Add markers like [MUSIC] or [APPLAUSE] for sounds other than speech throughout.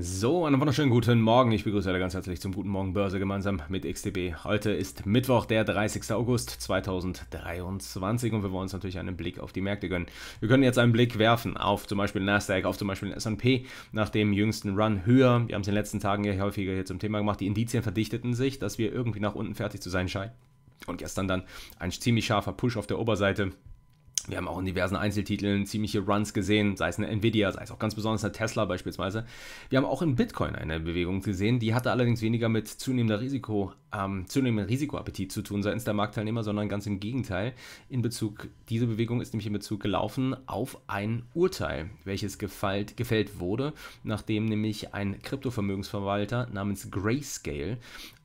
So, einen wunderschönen guten Morgen. Ich begrüße alle ganz herzlich zum Guten Morgen Börse gemeinsam mit XTB. Heute ist Mittwoch, der 30. August 2023 und wir wollen uns natürlich einen Blick auf die Märkte gönnen. Wir können jetzt einen Blick werfen auf zum Beispiel Nasdaq, auf zum Beispiel S&P nach dem jüngsten Run höher. Wir haben es in den letzten Tagen ja häufiger hier zum Thema gemacht. Die Indizien verdichteten sich, dass wir irgendwie nach unten fertig zu sein scheinen. Und gestern dann ein ziemlich scharfer Push auf der Oberseite. Wir haben auch in diversen Einzeltiteln ziemliche Runs gesehen, sei es eine Nvidia, sei es auch ganz besonders eine Tesla beispielsweise. Wir haben auch in Bitcoin eine Bewegung gesehen, die hatte allerdings weniger mit zunehmender Risiko, ähm, zunehmendem Risikoappetit zu tun seitens der Marktteilnehmer, sondern ganz im Gegenteil. In Bezug, diese Bewegung ist nämlich in Bezug gelaufen auf ein Urteil, welches gefällt, gefällt wurde, nachdem nämlich ein Kryptovermögensverwalter namens Grayscale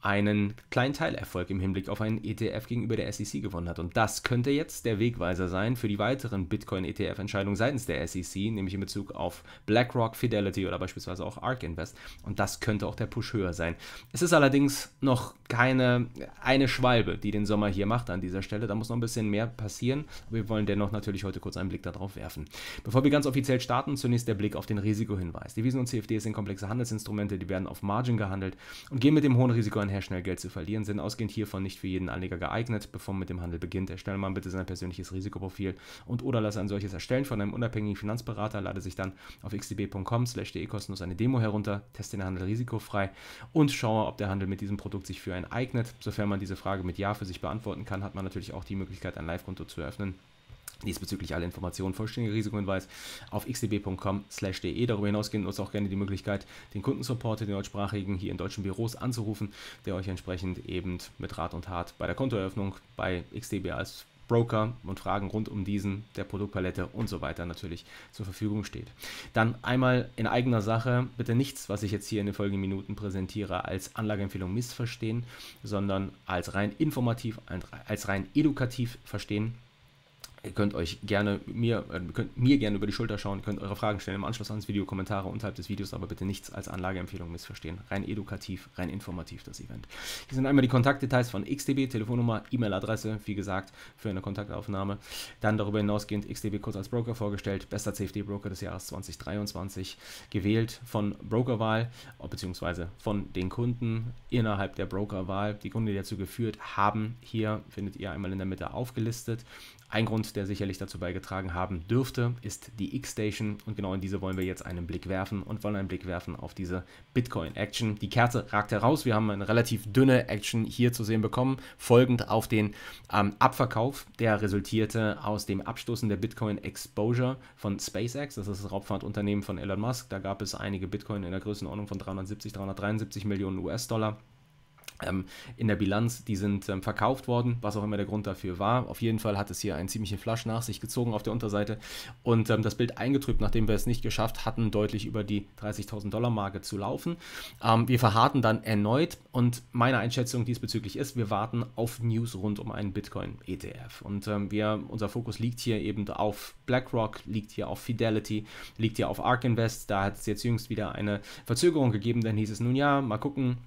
einen kleinen Teilerfolg im Hinblick auf einen ETF gegenüber der SEC gewonnen hat. Und das könnte jetzt der Wegweiser sein für die weiteren Bitcoin-ETF-Entscheidungen seitens der SEC, nämlich in Bezug auf BlackRock, Fidelity oder beispielsweise auch ARK Invest. Und das könnte auch der Push höher sein. Es ist allerdings noch keine eine Schwalbe, die den Sommer hier macht an dieser Stelle. Da muss noch ein bisschen mehr passieren. wir wollen dennoch natürlich heute kurz einen Blick darauf werfen. Bevor wir ganz offiziell starten, zunächst der Blick auf den Risikohinweis. Devisen und CFDs sind komplexe Handelsinstrumente, die werden auf Margin gehandelt und gehen mit dem hohen Risiko einher her schnell Geld zu verlieren sind, ausgehend hiervon nicht für jeden Anleger geeignet. Bevor man mit dem Handel beginnt, erstelle man bitte sein persönliches Risikoprofil und oder lasse ein solches erstellen von einem unabhängigen Finanzberater, lade sich dann auf xdb.com slash de kostenlos eine Demo herunter, teste den Handel risikofrei und schaue, ob der Handel mit diesem Produkt sich für einen eignet. Sofern man diese Frage mit Ja für sich beantworten kann, hat man natürlich auch die Möglichkeit, ein Live-Konto zu eröffnen diesbezüglich alle Informationen, vollständige Risikohinweis auf xdb.com/de. Darüber hinausgehend uns auch gerne die Möglichkeit, den Kundensupport, den deutschsprachigen hier in deutschen Büros anzurufen, der euch entsprechend eben mit Rat und Tat bei der Kontoeröffnung bei XDB als Broker und Fragen rund um diesen, der Produktpalette und so weiter natürlich zur Verfügung steht. Dann einmal in eigener Sache, bitte nichts, was ich jetzt hier in den folgenden Minuten präsentiere, als Anlageempfehlung missverstehen, sondern als rein informativ, als rein edukativ verstehen Ihr könnt euch gerne mir, äh, könnt mir gerne über die Schulter schauen, könnt eure Fragen stellen im Anschluss ans Video, Kommentare unterhalb des Videos, aber bitte nichts als Anlageempfehlung missverstehen. Rein edukativ, rein informativ das Event. Hier sind einmal die Kontaktdetails von XDB, Telefonnummer, E-Mail-Adresse, wie gesagt, für eine Kontaktaufnahme. Dann darüber hinausgehend XDB kurz als Broker vorgestellt, bester CFD-Broker des Jahres 2023, gewählt von Brokerwahl oh, bzw. von den Kunden innerhalb der Brokerwahl. Die Kunden, die dazu geführt haben, hier findet ihr einmal in der Mitte aufgelistet ein Grund, der sicherlich dazu beigetragen haben dürfte, ist die X-Station und genau in diese wollen wir jetzt einen Blick werfen und wollen einen Blick werfen auf diese Bitcoin-Action. Die Kerze ragt heraus, wir haben eine relativ dünne Action hier zu sehen bekommen, folgend auf den ähm, Abverkauf, der resultierte aus dem Abstoßen der Bitcoin-Exposure von SpaceX, das ist das Raubfahrtunternehmen von Elon Musk, da gab es einige Bitcoin in der Größenordnung von 370, 373 Millionen US-Dollar. Ähm, in der Bilanz, die sind ähm, verkauft worden, was auch immer der Grund dafür war. Auf jeden Fall hat es hier einen ziemlichen Flash nach sich gezogen auf der Unterseite und ähm, das Bild eingetrübt, nachdem wir es nicht geschafft hatten, deutlich über die 30.000 Dollar Marke zu laufen. Ähm, wir verharten dann erneut und meine Einschätzung diesbezüglich ist, wir warten auf News rund um einen Bitcoin-ETF und ähm, wir, unser Fokus liegt hier eben auf BlackRock, liegt hier auf Fidelity, liegt hier auf ARK Invest. Da hat es jetzt jüngst wieder eine Verzögerung gegeben, denn hieß es nun ja, mal gucken,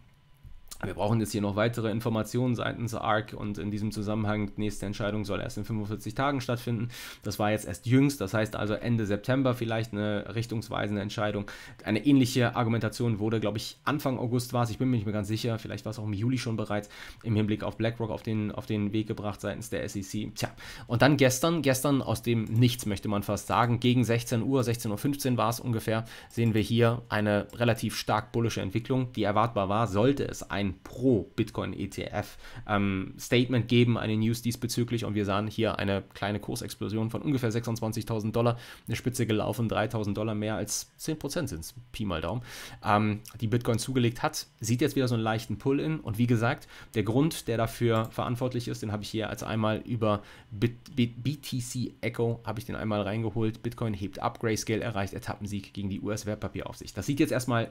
wir brauchen jetzt hier noch weitere Informationen seitens ARC und in diesem Zusammenhang, die nächste Entscheidung soll erst in 45 Tagen stattfinden. Das war jetzt erst jüngst, das heißt also Ende September vielleicht eine richtungsweisende Entscheidung. Eine ähnliche Argumentation wurde, glaube ich, Anfang August war es, ich bin mir nicht mehr ganz sicher, vielleicht war es auch im Juli schon bereits im Hinblick auf BlackRock auf den, auf den Weg gebracht seitens der SEC. Tja, und dann gestern, gestern aus dem Nichts möchte man fast sagen, gegen 16 Uhr, 16.15 Uhr war es ungefähr, sehen wir hier eine relativ stark bullische Entwicklung, die erwartbar war, sollte es ein ein Pro-Bitcoin-ETF-Statement ähm, geben, eine News diesbezüglich. Und wir sahen hier eine kleine Kursexplosion von ungefähr 26.000 Dollar, eine Spitze gelaufen, 3.000 Dollar mehr als 10% sind es, Pi mal Daumen, ähm, die Bitcoin zugelegt hat. Sieht jetzt wieder so einen leichten Pull-in. Und wie gesagt, der Grund, der dafür verantwortlich ist, den habe ich hier als einmal über BTC Echo, habe ich den einmal reingeholt. Bitcoin hebt ab, Grayscale erreicht Etappensieg gegen die US-Wertpapieraufsicht. Das sieht jetzt erstmal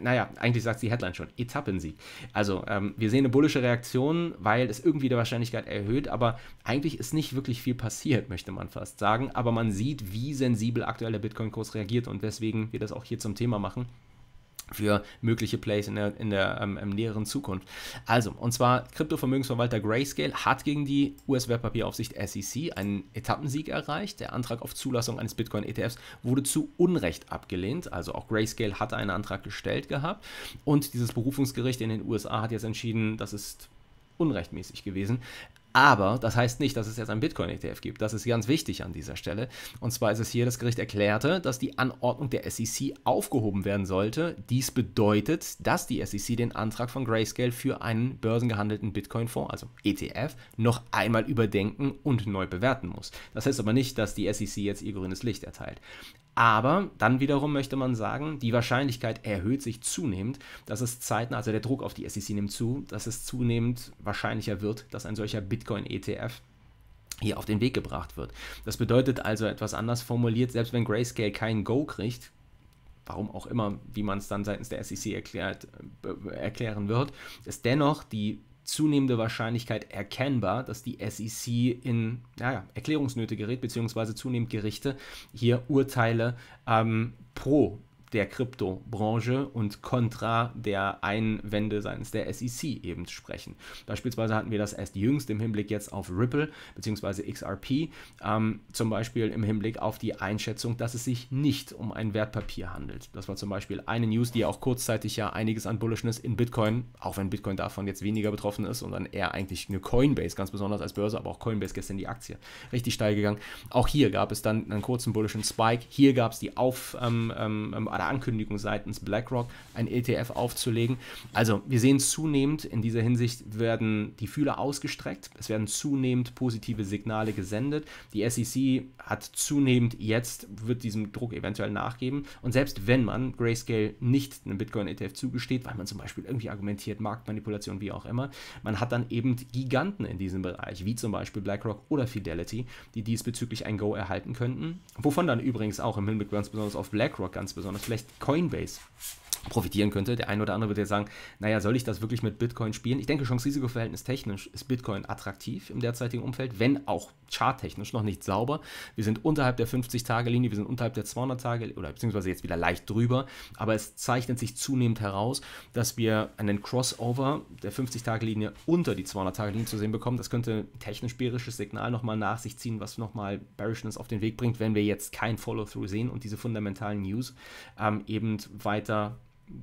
naja, eigentlich sagt die Headline schon, Etappensieg. Also ähm, wir sehen eine bullische Reaktion, weil es irgendwie die Wahrscheinlichkeit erhöht, aber eigentlich ist nicht wirklich viel passiert, möchte man fast sagen. Aber man sieht, wie sensibel aktuell der Bitcoin-Kurs reagiert und weswegen wir das auch hier zum Thema machen für mögliche Plays in der, in der ähm, ähm, näheren Zukunft. Also, und zwar Kryptovermögensverwalter Grayscale hat gegen die US-Wertpapieraufsicht SEC einen Etappensieg erreicht. Der Antrag auf Zulassung eines Bitcoin-ETFs wurde zu Unrecht abgelehnt. Also auch Grayscale hatte einen Antrag gestellt gehabt. Und dieses Berufungsgericht in den USA hat jetzt entschieden, das ist unrechtmäßig gewesen. Aber das heißt nicht, dass es jetzt ein Bitcoin-ETF gibt. Das ist ganz wichtig an dieser Stelle. Und zwar ist es hier, das Gericht erklärte, dass die Anordnung der SEC aufgehoben werden sollte. Dies bedeutet, dass die SEC den Antrag von Grayscale für einen börsengehandelten Bitcoin-Fonds, also ETF, noch einmal überdenken und neu bewerten muss. Das heißt aber nicht, dass die SEC jetzt ihr grünes Licht erteilt. Aber dann wiederum möchte man sagen, die Wahrscheinlichkeit erhöht sich zunehmend, dass es zeitnah, also der Druck auf die SEC nimmt zu, dass es zunehmend wahrscheinlicher wird, dass ein solcher Bitcoin-ETF hier auf den Weg gebracht wird. Das bedeutet also etwas anders formuliert, selbst wenn Grayscale kein Go kriegt, warum auch immer, wie man es dann seitens der SEC erklärt, äh, erklären wird, ist dennoch die zunehmende Wahrscheinlichkeit erkennbar, dass die SEC in naja, Erklärungsnöte gerät, beziehungsweise zunehmend Gerichte hier Urteile ähm, pro der Kryptobranche und kontra der Einwände seitens der SEC eben sprechen. Beispielsweise hatten wir das erst jüngst im Hinblick jetzt auf Ripple bzw. XRP, ähm, zum Beispiel im Hinblick auf die Einschätzung, dass es sich nicht um ein Wertpapier handelt. Das war zum Beispiel eine News, die auch kurzzeitig ja einiges an Bullishness in Bitcoin, auch wenn Bitcoin davon jetzt weniger betroffen ist und dann eher eigentlich eine Coinbase, ganz besonders als Börse, aber auch Coinbase gestern die Aktie richtig steil gegangen. Auch hier gab es dann einen kurzen bullischen Spike. Hier gab es die Auf, ähm, ähm, ähm klare Ankündigung seitens BlackRock, ein ETF aufzulegen. Also wir sehen zunehmend in dieser Hinsicht werden die Fühler ausgestreckt, es werden zunehmend positive Signale gesendet. Die SEC hat zunehmend jetzt, wird diesem Druck eventuell nachgeben. Und selbst wenn man Grayscale nicht einem Bitcoin-ETF zugesteht, weil man zum Beispiel irgendwie argumentiert, Marktmanipulation, wie auch immer, man hat dann eben Giganten in diesem Bereich, wie zum Beispiel BlackRock oder Fidelity, die diesbezüglich ein Go erhalten könnten. Wovon dann übrigens auch im Hinblick ganz besonders auf BlackRock ganz besonders vielleicht Coinbase profitieren könnte. Der eine oder andere wird ja sagen, naja, soll ich das wirklich mit Bitcoin spielen? Ich denke, Chance-Risiko-Verhältnis technisch ist Bitcoin attraktiv im derzeitigen Umfeld, wenn auch charttechnisch noch nicht sauber. Wir sind unterhalb der 50-Tage-Linie, wir sind unterhalb der 200-Tage- oder beziehungsweise jetzt wieder leicht drüber, aber es zeichnet sich zunehmend heraus, dass wir einen Crossover der 50-Tage-Linie unter die 200-Tage-Linie zu sehen bekommen. Das könnte ein technisch bärisches Signal nochmal nach sich ziehen, was nochmal Bearishness auf den Weg bringt, wenn wir jetzt kein Follow-through sehen und diese fundamentalen News ähm, eben weiter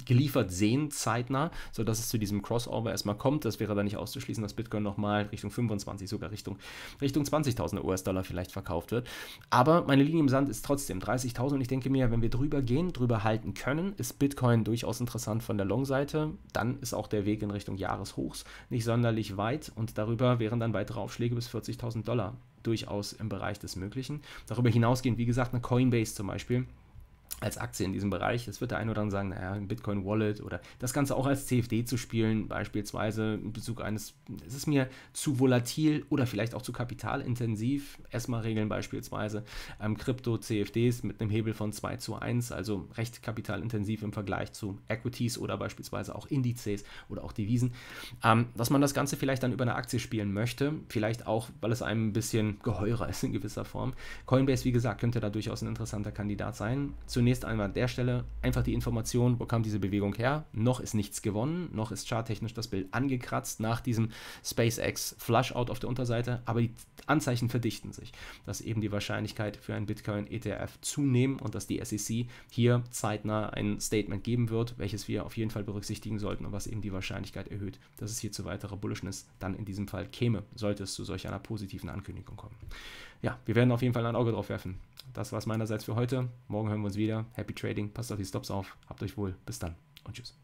geliefert sehen, zeitnah, sodass es zu diesem Crossover erstmal kommt. Das wäre dann nicht auszuschließen, dass Bitcoin nochmal Richtung 25, sogar Richtung, Richtung 20.000 US-Dollar vielleicht verkauft wird. Aber meine Linie im Sand ist trotzdem 30.000 und ich denke mir, wenn wir drüber gehen, drüber halten können, ist Bitcoin durchaus interessant von der Long-Seite. Dann ist auch der Weg in Richtung Jahreshochs nicht sonderlich weit und darüber wären dann weitere Aufschläge bis 40.000 Dollar durchaus im Bereich des Möglichen. Darüber hinausgehend, wie gesagt, eine Coinbase zum Beispiel als Aktie in diesem Bereich. Es wird der eine oder andere sagen, naja, ein Bitcoin-Wallet oder das Ganze auch als CFD zu spielen, beispielsweise in Bezug eines, es ist mir zu volatil oder vielleicht auch zu kapitalintensiv. ESMA-Regeln beispielsweise, ähm, Krypto-CFDs mit einem Hebel von 2 zu 1, also recht kapitalintensiv im Vergleich zu Equities oder beispielsweise auch Indizes oder auch Devisen. Ähm, dass man das Ganze vielleicht dann über eine Aktie spielen möchte, vielleicht auch, weil es einem ein bisschen geheurer [LAUGHS] ist in gewisser Form. Coinbase, wie gesagt, könnte da durchaus ein interessanter Kandidat sein. Zunächst zunächst einmal an der Stelle einfach die Information, wo kam diese Bewegung her? Noch ist nichts gewonnen, noch ist charttechnisch das Bild angekratzt nach diesem SpaceX Flushout auf der Unterseite, aber die Anzeichen verdichten sich, dass eben die Wahrscheinlichkeit für ein Bitcoin-ETF zunehmen und dass die SEC hier zeitnah ein Statement geben wird, welches wir auf jeden Fall berücksichtigen sollten und was eben die Wahrscheinlichkeit erhöht, dass es hier zu weiterer Bullishness dann in diesem Fall käme, sollte es zu solch einer positiven Ankündigung kommen. Ja, wir werden auf jeden Fall ein Auge drauf werfen das war's meinerseits für heute. Morgen hören wir uns wieder. Happy Trading, passt auf die Stops auf, habt euch wohl, bis dann und tschüss.